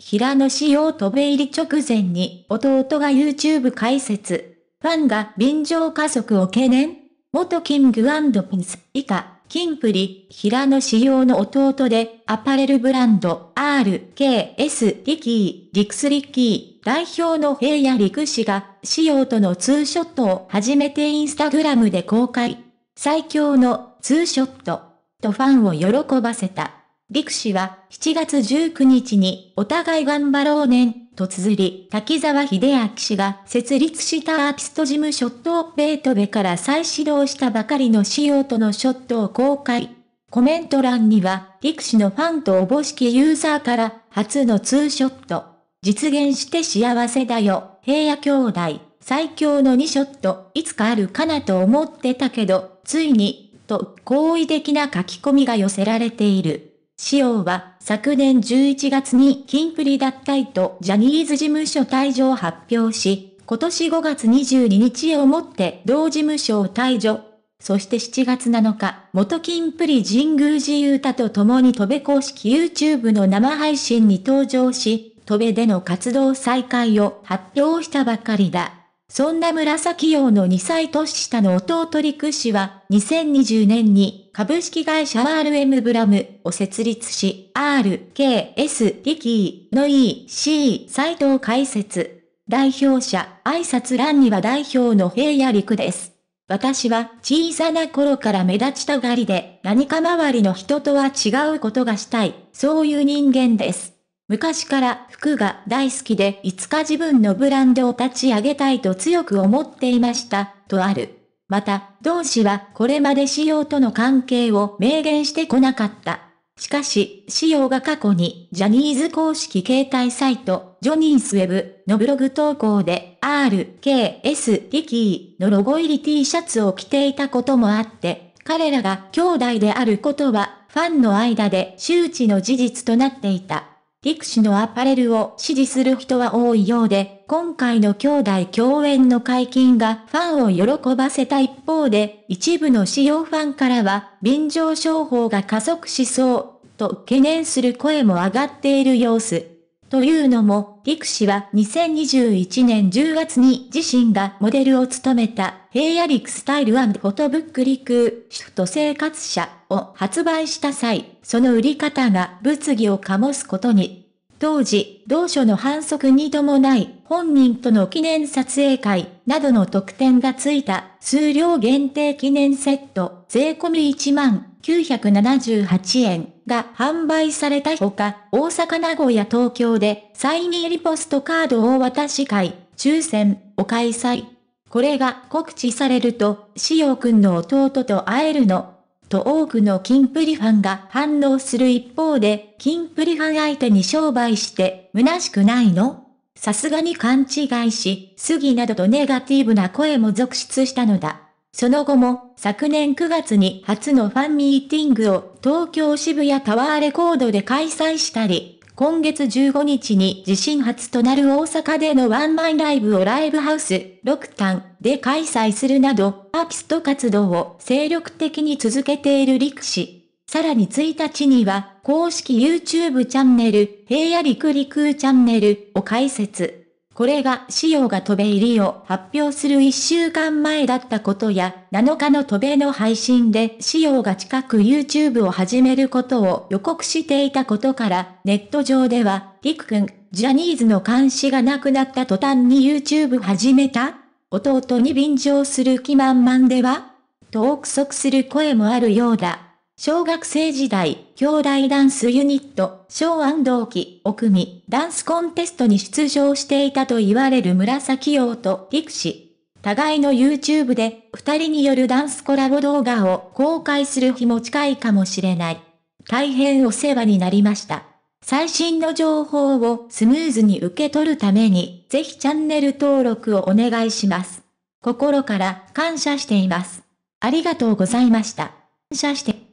平野紫耀渡米入り直前に弟が YouTube 解説。ファンが便乗加速を懸念元キングピンス以下、キンプリ、平野紫耀の弟で、アパレルブランド RKS リキー、リクスリッキー、代表の平野陸氏が、紫耀とのツーショットを初めてインスタグラムで公開。最強のツーショット、とファンを喜ばせた。陸氏は7月19日にお互い頑張ろうねんと綴り、滝沢秀明氏が設立したアーティスト事務所とベートベから再始動したばかりの仕様とのショットを公開。コメント欄には、陸氏のファンとおぼしきユーザーから初のツーショット。実現して幸せだよ、平野兄弟。最強の2ショット、いつかあるかなと思ってたけど、ついに、と、好意的な書き込みが寄せられている。仕様は昨年11月に金プリ脱退とジャニーズ事務所退場を発表し、今年5月22日をもって同事務所を退場。そして7月7日、元金プリ神宮寺ゆうたと共に戸部公式 YouTube の生配信に登場し、戸部での活動再開を発表したばかりだ。そんな紫陽の2歳年下の弟陸氏は、2020年に株式会社 RM ブラムを設立し、RKS リキーの EC サイトを開設。代表者、挨拶欄には代表の平野陸です。私は小さな頃から目立ちたがりで、何か周りの人とは違うことがしたい、そういう人間です。昔から服が大好きでいつか自分のブランドを立ち上げたいと強く思っていました、とある。また、同氏はこれまで仕様との関係を明言してこなかった。しかし、仕様が過去にジャニーズ公式携帯サイト、ジョニースウェブのブログ投稿で RKS リキーのロゴ入り T シャツを着ていたこともあって、彼らが兄弟であることはファンの間で周知の事実となっていた。ィクシのアパレルを支持する人は多いようで、今回の兄弟共演の解禁がファンを喜ばせた一方で、一部の使用ファンからは、便乗商法が加速しそう、と懸念する声も上がっている様子。というのも、陸ク氏は2021年10月に自身がモデルを務めた、ヘイアリクスタイルフォトブックリクシフト生活者を発売した際、その売り方が物議を醸すことに。当時、同書の反則に伴い、本人との記念撮影会などの特典がついた数量限定記念セット、税込み1万978円。が販売されたほか、大阪名古屋東京でサイン入りポストカードを渡し会、抽選を開催。これが告知されると、しおくんの弟と会えるの、と多くのキンプリファンが反応する一方で、キンプリファン相手に商売して虚しくないのさすがに勘違いし、杉などとネガティブな声も続出したのだ。その後も、昨年9月に初のファンミーティングを東京渋谷タワーレコードで開催したり、今月15日に自身初となる大阪でのワンマンライブをライブハウス、6単で開催するなど、アーティスト活動を精力的に続けている力士。さらに1日には、公式 YouTube チャンネル、平野陸陸チャンネルを開設。これが仕様が飛べ入りを発表する1週間前だったことや、7日の飛べの配信で仕様が近く YouTube を始めることを予告していたことから、ネット上では、りくくん、ジャニーズの監視がなくなった途端に YouTube 始めた弟に便乗する気満々ではと憶測する声もあるようだ。小学生時代、兄弟ダンスユニット、小安同期を組み、ダンスコンテストに出場していたと言われる紫陽と力士。互いの YouTube で、二人によるダンスコラボ動画を公開する日も近いかもしれない。大変お世話になりました。最新の情報をスムーズに受け取るために、ぜひチャンネル登録をお願いします。心から感謝しています。ありがとうございました。感謝して。